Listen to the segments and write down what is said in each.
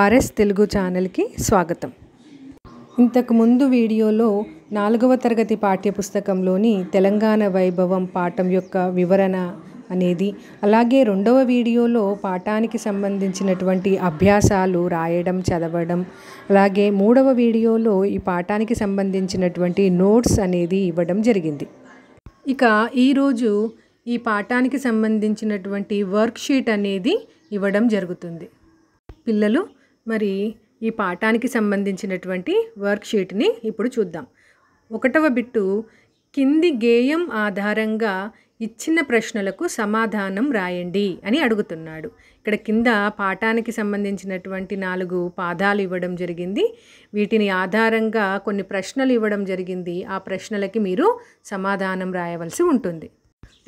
RS Telugu ఛానల్కి స్వాగతం ఇంతకు ముందు వీడియోలో నాలుగవ తరగతి పాఠ్యపుస్తకంలోని తెలంగాణ వైభవం పాఠం యొక్క వివరణ అనేది అలాగే రెండవ వీడియోలో పాఠానికి సంబంధించినటువంటి అభ్యాసాలు రాయడం చదవడం అలాగే మూడవ వీడియోలో ఈ పాఠానికి సంబంధించినటువంటి నోట్స్ అనేది ఇవ్వడం జరిగింది ఇక ఈరోజు ఈ పాఠానికి సంబంధించినటువంటి వర్క్షీట్ అనేది ఇవ్వడం జరుగుతుంది పిల్లలు మరి ఈ పాఠానికి సంబంధించినటువంటి వర్క్షీట్ని ఇప్పుడు చూద్దాం ఒకటవ బిట్టు కింది గేయం ఆధారంగా ఇచ్చిన ప్రశ్నలకు సమాధానం రాయండి అని అడుగుతున్నాడు ఇక్కడ కింద పాఠానికి సంబంధించినటువంటి నాలుగు పాదాలు ఇవ్వడం జరిగింది వీటిని ఆధారంగా కొన్ని ప్రశ్నలు ఇవ్వడం జరిగింది ఆ ప్రశ్నలకి మీరు సమాధానం రాయవలసి ఉంటుంది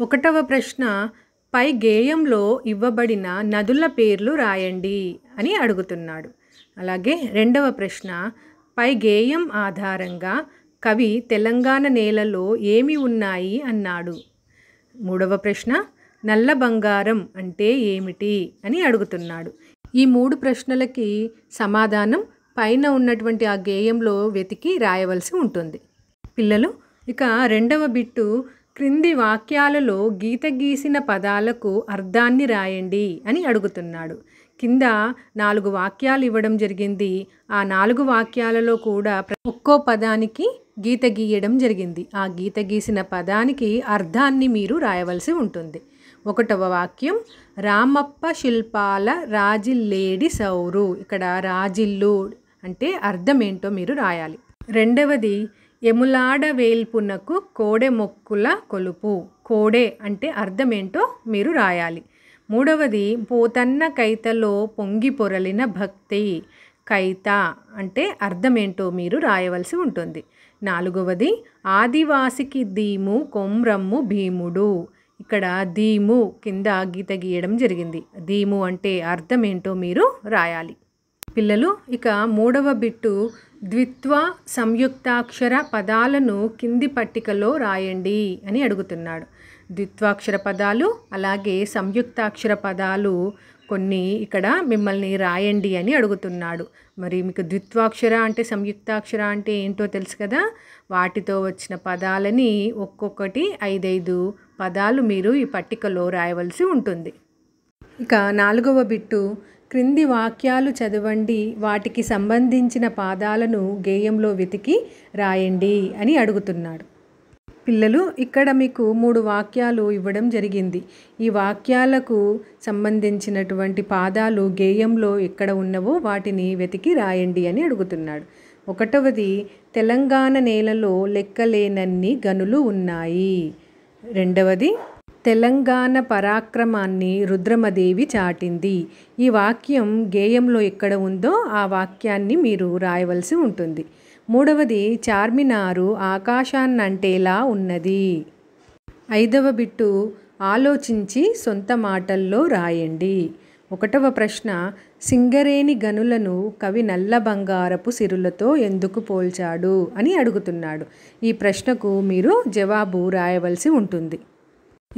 ఒకటవ ప్రశ్న పై గేయంలో ఇవ్వబడిన నదుల పేర్లు రాయండి అని అడుగుతున్నాడు అలాగే రెండవ ప్రశ్న పై గేయం ఆధారంగా కవి తెలంగాణ నేలలో ఏమి ఉన్నాయి అన్నాడు మూడవ ప్రశ్న నల్ల బంగారం అంటే ఏమిటి అని అడుగుతున్నాడు ఈ మూడు ప్రశ్నలకి సమాధానం పైన ఉన్నటువంటి ఆ గేయంలో వెతికి రాయవలసి ఉంటుంది పిల్లలు ఇక రెండవ బిట్టు క్రింది వాక్యాలలో గీత గీసిన పదాలకు అర్థాన్ని రాయండి అని అడుగుతున్నాడు కింద నాలుగు వాక్యాలు ఇవ్వడం జరిగింది ఆ నాలుగు వాక్యాలలో కూడా ఒక్కో పదానికి గీత గీయడం జరిగింది ఆ గీత గీసిన పదానికి అర్థాన్ని మీరు రాయవలసి ఉంటుంది ఒకటవ వాక్యం రామప్ప శిల్పాల రాజిల్లేడి సౌరు ఇక్కడ రాజిల్లు అంటే అర్థం ఏంటో మీరు రాయాలి రెండవది ఎములాడ వేల్పునకు కోడె మొక్కుల కొలుపు కోడే అంటే అర్థమేంటో మీరు రాయాలి మూడవది పోతన్న కైతలో పొంగి పొరలిన భక్తి కైత అంటే అర్థమేంటో మీరు రాయవలసి ఉంటుంది నాలుగవది ఆదివాసికి దీము కొమ్రమ్ము భీముడు ఇక్కడ దీము కింద గీత గీయడం జరిగింది దీము అంటే అర్థమేంటో మీరు రాయాలి పిల్లలు ఇక మూడవ బిట్టు ద్విత్వ సంయుక్తాక్షర పదాలను కింది పట్టికలో రాయండి అని అడుగుతున్నాడు ద్విత్వాక్షర పదాలు అలాగే సంయుక్తాక్షర పదాలు కొన్ని ఇక్కడ మిమ్మల్ని రాయండి అని అడుగుతున్నాడు మరి మీకు ద్విత్వాక్షర అంటే సంయుక్తాక్షర అంటే ఏంటో తెలుసు కదా వాటితో వచ్చిన పదాలని ఒక్కొక్కటి ఐదైదు పదాలు మీరు ఈ పట్టికలో రాయవలసి ఉంటుంది ఇక నాలుగవ బిట్టు క్రింది వాక్యాలు చదవండి వాటికి సంబంధించిన పాదాలను గేయంలో వెతికి రాయండి అని అడుగుతున్నాడు పిల్లలు ఇక్కడ మీకు మూడు వాక్యాలు ఇవ్వడం జరిగింది ఈ వాక్యాలకు సంబంధించినటువంటి పాదాలు గేయంలో ఎక్కడ ఉన్నవో వాటిని వెతికి రాయండి అని అడుగుతున్నాడు ఒకటవది తెలంగాణ నేలలో లెక్కలేనన్ని గనులు ఉన్నాయి రెండవది తెలంగాణ పరాక్రమాన్ని రుద్రమదేవి చాటింది ఈ వాక్యం గేయంలో ఎక్కడ ఉందో ఆ వాక్యాన్ని మీరు రాయవలసి ఉంటుంది మూడవది చార్మినారు ఆకాశాన్నంటేలా ఉన్నది ఐదవ బిట్టు ఆలోచించి సొంత మాటల్లో రాయండి ఒకటవ ప్రశ్న సింగరేణి గనులను కవి నల్ల బంగారపు సిరులతో ఎందుకు పోల్చాడు అని అడుగుతున్నాడు ఈ ప్రశ్నకు మీరు జవాబు రాయవలసి ఉంటుంది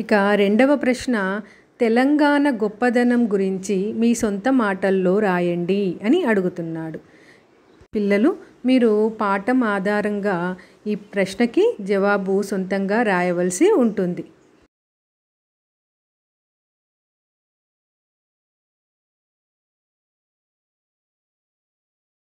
ఇక రెండవ ప్రశ్న తెలంగాణ గొప్పదనం గురించి మీ సొంత మాటల్లో రాయండి అని అడుగుతున్నాడు పిల్లలు మీరు పాఠం ఆధారంగా ఈ ప్రశ్నకి జవాబు సొంతంగా రాయవలసి ఉంటుంది